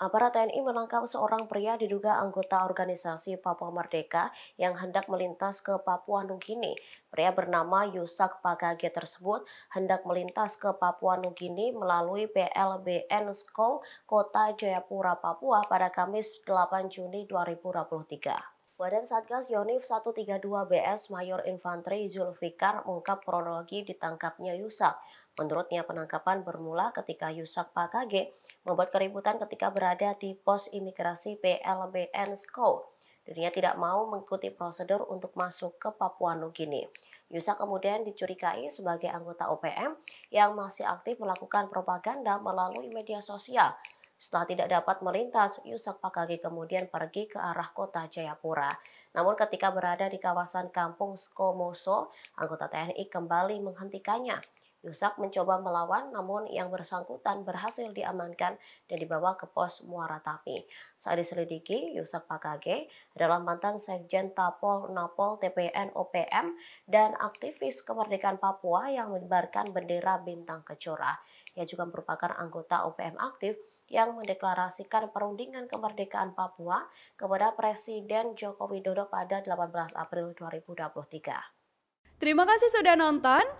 Aparat TNI menangkap seorang pria diduga anggota organisasi Papua Merdeka yang hendak melintas ke Papua Nugini. Pria bernama Yusak Pagage tersebut hendak melintas ke Papua Nugini melalui PLBN Skow, Kota Jayapura, Papua pada Kamis 8 Juni 2023. Badan Satgas Yonif 132 BS Mayor Infanteri Zulfikar mengungkap kronologi ditangkapnya Yusak. Menurutnya penangkapan bermula ketika Yusak Pakage membuat keributan ketika berada di pos imigrasi PLBN SKO. Dirinya tidak mau mengikuti prosedur untuk masuk ke Papua Nugini. Yusak kemudian dicurigai sebagai anggota OPM yang masih aktif melakukan propaganda melalui media sosial setelah tidak dapat melintas, Yusak Pakagi kemudian pergi ke arah kota Jayapura. Namun ketika berada di kawasan kampung Skomoso, anggota TNI kembali menghentikannya. Yusak mencoba melawan, namun yang bersangkutan berhasil diamankan dan dibawa ke pos Muara Tapi. Saat diselidiki, Yusak Pakage adalah mantan Sekjen Tapol Napol TPN OPM dan aktivis kemerdekaan Papua yang menyebarkan bendera bintang kecora. Ia juga merupakan anggota OPM aktif yang mendeklarasikan perundingan kemerdekaan Papua kepada Presiden Joko Widodo pada 18 April 2023. Terima kasih sudah nonton.